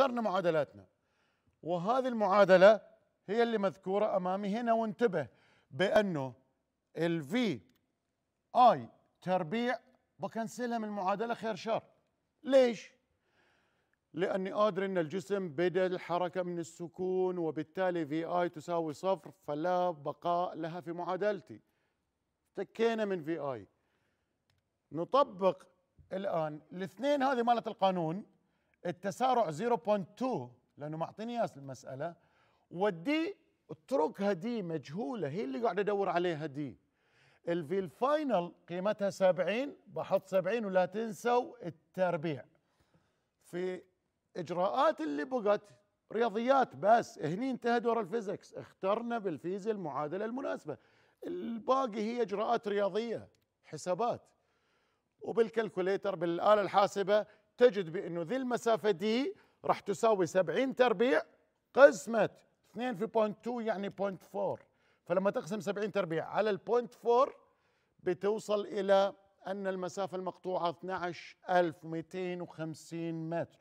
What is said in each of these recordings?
اخترنا معادلاتنا وهذه المعادلة هي اللي مذكورة أمامي هنا وانتبه بأنه في اي تربيع بكنسلها من المعادلة خير شر ليش؟ لأني قادر أن الجسم بدأ الحركة من السكون وبالتالي في اي تساوي صفر فلا بقاء لها في معادلتي تكينا من في اي نطبق الآن الاثنين هذه مالت القانون التسارع 0.2 لانه معطيني اياه المساله والدي اتركها دي مجهوله هي اللي قاعد ادور عليها دي الفي الفاينل قيمتها 70 بحط 70 ولا تنسوا التربيع في اجراءات اللي بقت رياضيات بس هني انتهى دور الفيزيكس اخترنا بالفيزياء المعادله المناسبه الباقي هي اجراءات رياضيه حسابات وبالكالكوليتر بالاله الحاسبه تجد بانه ذي المسافه دي راح تساوي 70 تربيع قسمه 2 في 0.2 يعني 0.4 4 فلما تقسم 70 تربيع على ال 4 بتوصل الى ان المسافه المقطوعه 12250 متر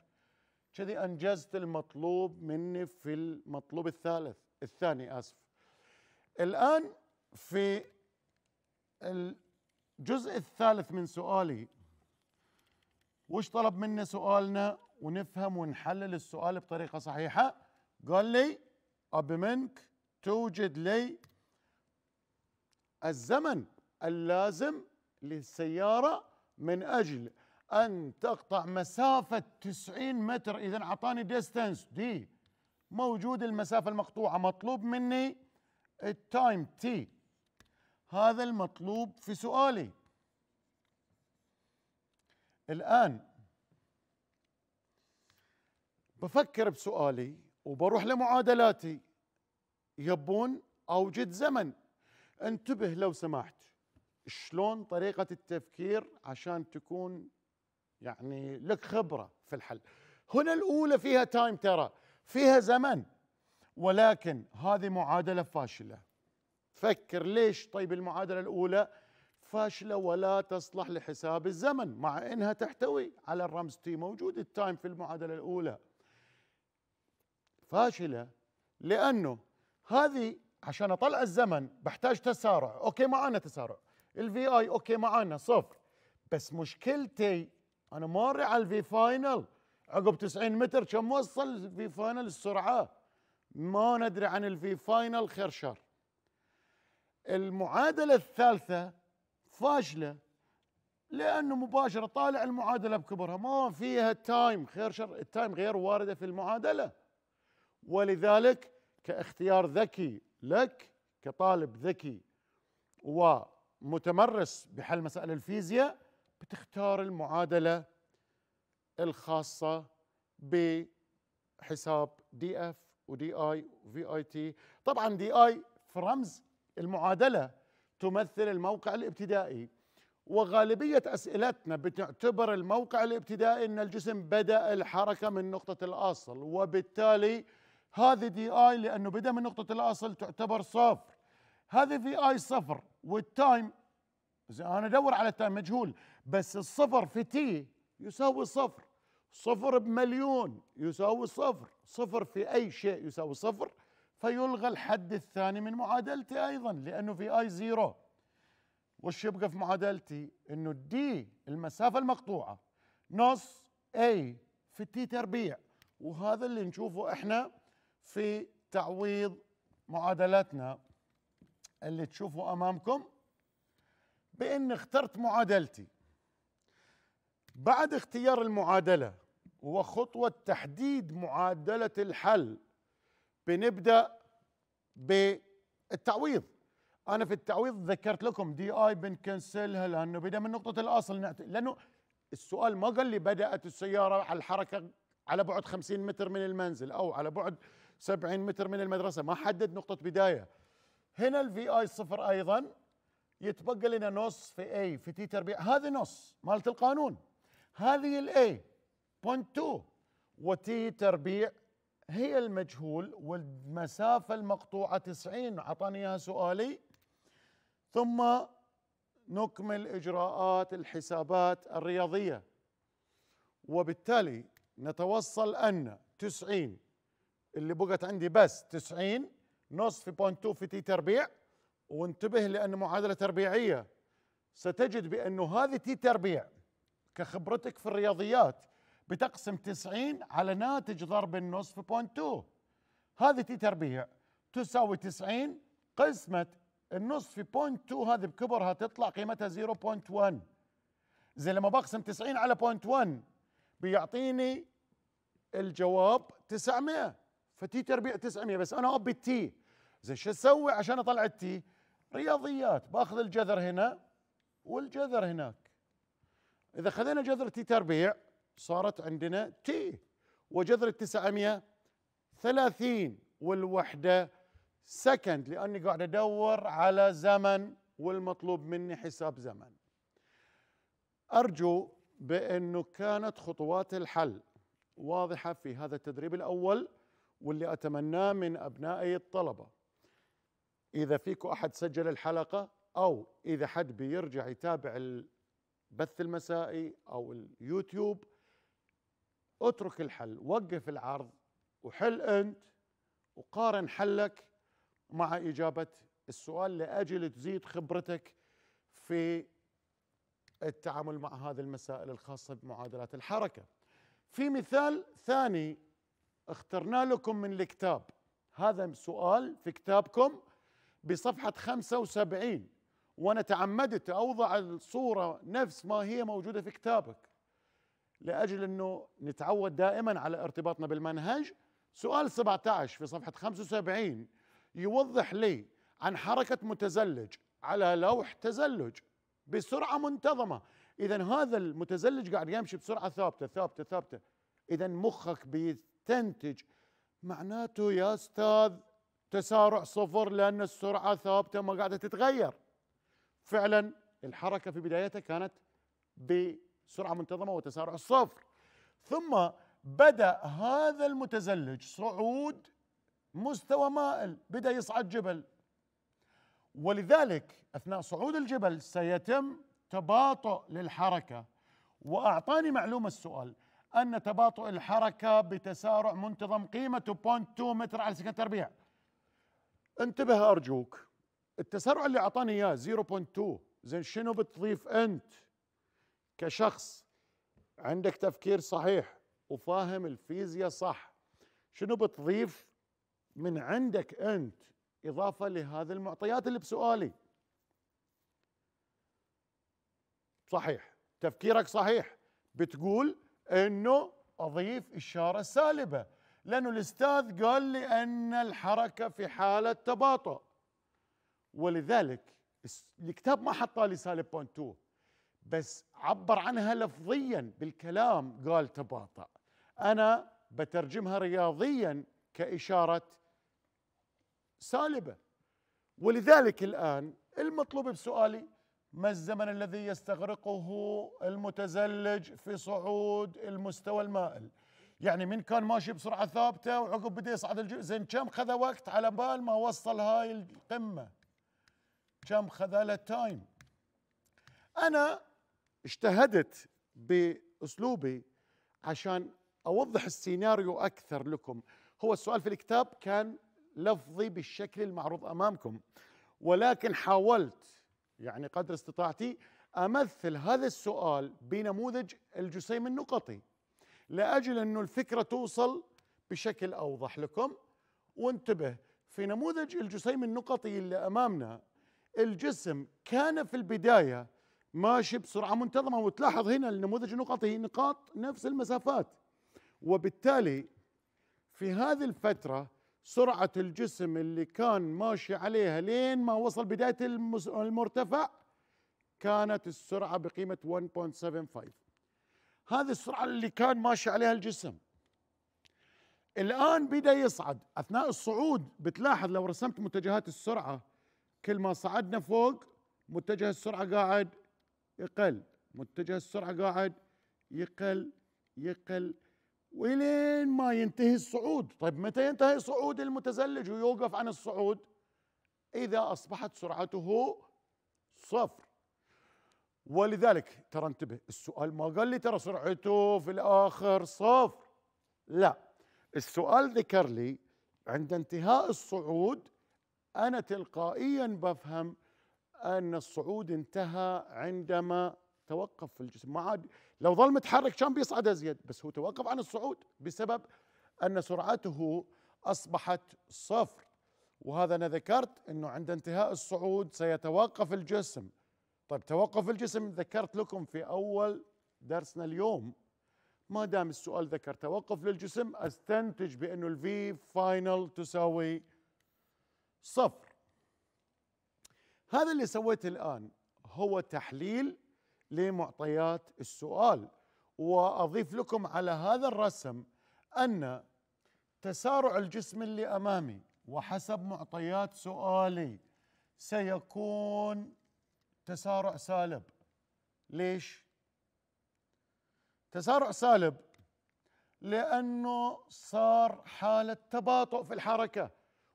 كذي انجزت المطلوب مني في المطلوب الثالث الثاني اسف الان في الجزء الثالث من سؤالي وش طلب منا سؤالنا ونفهم ونحلل السؤال بطريقة صحيحة قال لي أب منك توجد لي الزمن اللازم للسيارة من أجل أن تقطع مسافة 90 متر إذا أعطاني ديستنس دي موجود المسافة المقطوعة مطلوب مني التايم تي هذا المطلوب في سؤالي الآن بفكر بسؤالي وبروح لمعادلاتي يبون أوجد زمن انتبه لو سمحت شلون طريقة التفكير عشان تكون يعني لك خبرة في الحل هنا الأولى فيها تايم ترى فيها زمن ولكن هذه معادلة فاشلة فكر ليش طيب المعادلة الأولى فاشلة ولا تصلح لحساب الزمن مع أنها تحتوي على الرمز تي موجود التايم في المعادلة الأولى فاشلة لأنه هذه عشان أطلع الزمن بحتاج تسارع أوكي معانا تسارع الفي آي أوكي معانا صفر بس مشكلتي أنا ماري على الفي فاينل عقب 90 متر كم وصل الفي فاينل السرعة ما ندري عن الفي فاينل خير شر المعادلة الثالثة فاشله لانه مباشره طالع المعادله بكبرها ما فيها التايم خير شر التايم غير وارده في المعادله ولذلك كاختيار ذكي لك كطالب ذكي ومتمرس بحل مسائل الفيزياء بتختار المعادله الخاصه بحساب دي اف ودي اي وفي اي تي طبعا دي اي في رمز المعادله تمثل الموقع الابتدائي وغالبية أسئلتنا بتعتبر الموقع الابتدائي أن الجسم بدأ الحركة من نقطة الأصل وبالتالي هذه دي آي لأنه بدأ من نقطة الأصل تعتبر صفر هذه في آي صفر والتايم أنا أدور على التايم مجهول بس الصفر في تي يساوي صفر صفر بمليون يساوي صفر صفر في أي شيء يساوي صفر فيلغى الحد الثاني من معادلتي أيضا لأنه في آي زيرو يبقى في معادلتي أنه دي المسافة المقطوعة نص أي في تي تربيع وهذا اللي نشوفه إحنا في تعويض معادلتنا اللي تشوفه أمامكم بأن اخترت معادلتي بعد اختيار المعادلة وخطوة تحديد معادلة الحل بنبدا بالتعويض انا في التعويض ذكرت لكم دي اي بنكنسلها لانه بدا من نقطه الاصل نعت... لانه السؤال ما قال لي بدات السياره على الحركه على بعد 50 متر من المنزل او على بعد 70 متر من المدرسه ما حدد نقطه بدايه هنا الفي اي صفر ايضا يتبقى لنا نص في اي في تي تربيع هذه نص مالت القانون هذه الاي بوينت 2 وتي تربيع هي المجهول والمسافة المقطوعة 90 أعطاني إياها سؤالي ثم نكمل إجراءات الحسابات الرياضية وبالتالي نتوصل أن 90 اللي بقت عندي بس 90 نص في بوينت 2 في تي تربيع وانتبه لأن معادلة تربيعية ستجد بأنه هذه تي تربيع كخبرتك في الرياضيات بتقسم 90 على ناتج ضرب النصف بوينت 2 هذه تي تربيع تساوي 90 قسمة النص في بوينت 2 هذه بكبرها تطلع قيمتها 0.1 زي لما بقسم 90 على بوينت 1 بيعطيني الجواب 900 فتي تربيع 900 بس انا ابي التي زي شو اسوي عشان اطلع التي رياضيات باخذ الجذر هنا والجذر هناك اذا خذينا جذر تي تربيع صارت عندنا تي وجذر ال ثلاثين والوحدة سكند لأني قاعد أدور على زمن والمطلوب مني حساب زمن أرجو بأنه كانت خطوات الحل واضحة في هذا التدريب الأول واللي أتمناه من أبنائي الطلبة إذا فيكم أحد سجل الحلقة أو إذا حد بيرجع يتابع البث المسائي أو اليوتيوب اترك الحل وقف العرض وحل أنت وقارن حلك مع إجابة السؤال لأجل تزيد خبرتك في التعامل مع هذه المسائل الخاصة بمعادلات الحركة في مثال ثاني اخترنا لكم من الكتاب هذا سؤال في كتابكم بصفحة 75 وأنا تعمدت أوضع الصورة نفس ما هي موجودة في كتابك لاجل انه نتعود دائما على ارتباطنا بالمنهج سؤال 17 في صفحه 75 يوضح لي عن حركه متزلج على لوح تزلج بسرعه منتظمه اذا هذا المتزلج قاعد يمشي بسرعه ثابته ثابته ثابته اذا مخك بيستنتج معناته يا استاذ تسارع صفر لان السرعه ثابته ما قاعده تتغير فعلا الحركه في بدايتها كانت ب سرعه منتظمه وتسارع الصفر ثم بدا هذا المتزلج صعود مستوى مائل بدا يصعد جبل ولذلك اثناء صعود الجبل سيتم تباطؤ للحركه واعطاني معلومه السؤال ان تباطؤ الحركه بتسارع منتظم قيمته 0.2 متر على سكة تربيع انتبه ارجوك التسارع اللي اعطاني اياه 0.2 زين شنو بتضيف انت كشخص عندك تفكير صحيح وفاهم الفيزياء صح شنو بتضيف من عندك انت اضافه لهذه المعطيات اللي بسؤالي صحيح تفكيرك صحيح بتقول انه اضيف اشاره سالبه لانه الاستاذ قال لي ان الحركه في حاله تباطؤ ولذلك الكتاب ما حطها لي سالب بوينت 2 بس عبر عنها لفظيا بالكلام قال تباطأ أنا بترجمها رياضيا كإشارة سالبة ولذلك الآن المطلوب بسؤالي ما الزمن الذي يستغرقه المتزلج في صعود المستوى المائل يعني من كان ماشي بسرعة ثابتة وعقب بدأ يصعد زين كم خذ وقت على بال ما وصل هاي القمة كم خذ له تايم أنا اجتهدت باسلوبي عشان اوضح السيناريو اكثر لكم هو السؤال في الكتاب كان لفظي بالشكل المعروض امامكم ولكن حاولت يعني قدر استطاعتي امثل هذا السؤال بنموذج الجسيم النقطي لاجل انه الفكره توصل بشكل اوضح لكم وانتبه في نموذج الجسيم النقطي اللي امامنا الجسم كان في البدايه ماشي بسرعه منتظمه وتلاحظ هنا النموذج النقطي هي نقاط نفس المسافات وبالتالي في هذه الفتره سرعه الجسم اللي كان ماشي عليها لين ما وصل بدايه المرتفع كانت السرعه بقيمه 1.75 هذه السرعه اللي كان ماشي عليها الجسم الان بدا يصعد اثناء الصعود بتلاحظ لو رسمت متجهات السرعه كل ما صعدنا فوق متجه السرعه قاعد يقل متجه السرعه قاعد يقل يقل والين ما ينتهي الصعود طيب متى ينتهي صعود المتزلج ويوقف عن الصعود اذا اصبحت سرعته صفر ولذلك ترى انتبه السؤال ما قال لي ترى سرعته في الاخر صفر لا السؤال ذكر لي عند انتهاء الصعود انا تلقائيا بفهم ان الصعود انتهى عندما توقف في الجسم ما عاد لو ظل متحرك كان بيصعد ازيد بس هو توقف عن الصعود بسبب ان سرعته اصبحت صفر وهذا انا ذكرت انه عند انتهاء الصعود سيتوقف الجسم طيب توقف الجسم ذكرت لكم في اول درسنا اليوم ما دام السؤال ذكر توقف للجسم استنتج بانه الفي فاينل تساوي صفر هذا اللي سويته الآن هو تحليل لمعطيات السؤال وأضيف لكم على هذا الرسم أن تسارع الجسم اللي أمامي وحسب معطيات سؤالي سيكون تسارع سالب ليش؟ تسارع سالب لأنه صار حالة تباطؤ في الحركة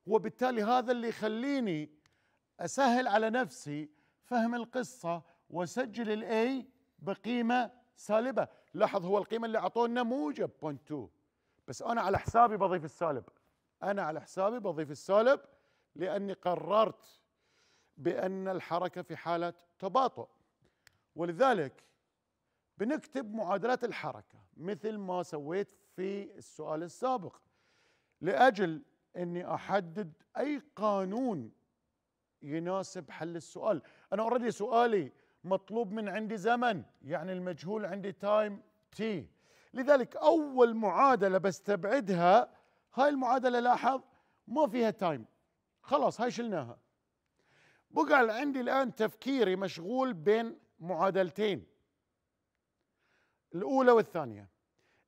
وبالتالي هذا اللي يخليني اسهل على نفسي فهم القصه واسجل الاي بقيمه سالبه لاحظ هو القيمه اللي اعطونا موجب 0.2 بس انا على حسابي بضيف السالب انا على حسابي بضيف السالب لاني قررت بان الحركه في حاله تباطؤ ولذلك بنكتب معادلات الحركه مثل ما سويت في السؤال السابق لاجل اني احدد اي قانون يناسب حل السؤال انا اوريدي سؤالي مطلوب من عندي زمن يعني المجهول عندي تايم تي لذلك اول معادله بستبعدها هاي المعادله لاحظ ما فيها تايم خلاص هاي شلناها بقى عندي الان تفكيري مشغول بين معادلتين الاولى والثانيه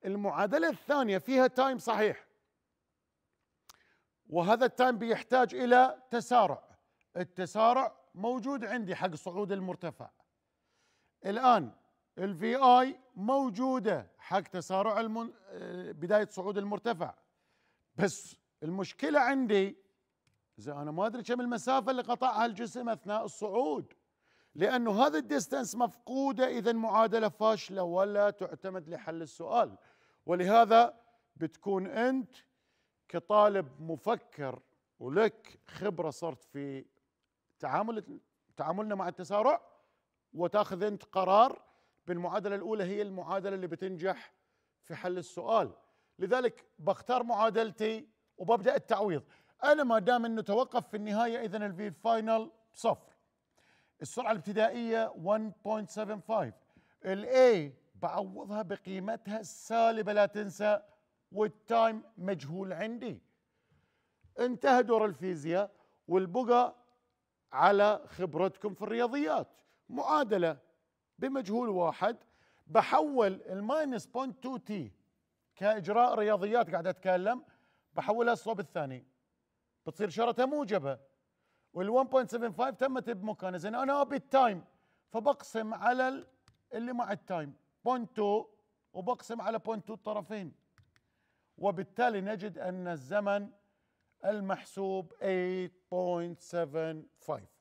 المعادله الثانيه فيها تايم صحيح وهذا التايم بيحتاج الى تسارع التسارع موجود عندي حق صعود المرتفع الآن الفي اي موجودة حق تسارع المن... آه، بداية صعود المرتفع بس المشكلة عندي اذا أنا ما أدري كم المسافة اللي قطعها الجسم أثناء الصعود لأنه هذا الديستنس مفقودة إذا معادلة فاشلة ولا تعتمد لحل السؤال ولهذا بتكون أنت كطالب مفكر ولك خبرة صرت في تعامل تعاملنا مع التسارع وتاخذ انت قرار بالمعادله الاولى هي المعادله اللي بتنجح في حل السؤال لذلك بختار معادلتي وببدا التعويض انا ما دام انه توقف في النهايه اذا الفي فاينل صفر السرعه الابتدائيه 1.75 الاي بعوضها بقيمتها السالبه لا تنسى والتايم مجهول عندي انتهى دور الفيزياء والبقى على خبرتكم في الرياضيات معادله بمجهول واحد بحول الماينس بوينت 2 تي كاجراء رياضيات قاعد اتكلم بحولها الصوب الثاني بتصير شرطه موجبه وال 1.75 تمت بمكانه زين انا ابي التايم فبقسم على اللي مع التايم بوينت وبقسم على بوينت 2 الطرفين وبالتالي نجد ان الزمن المحسوب 8.75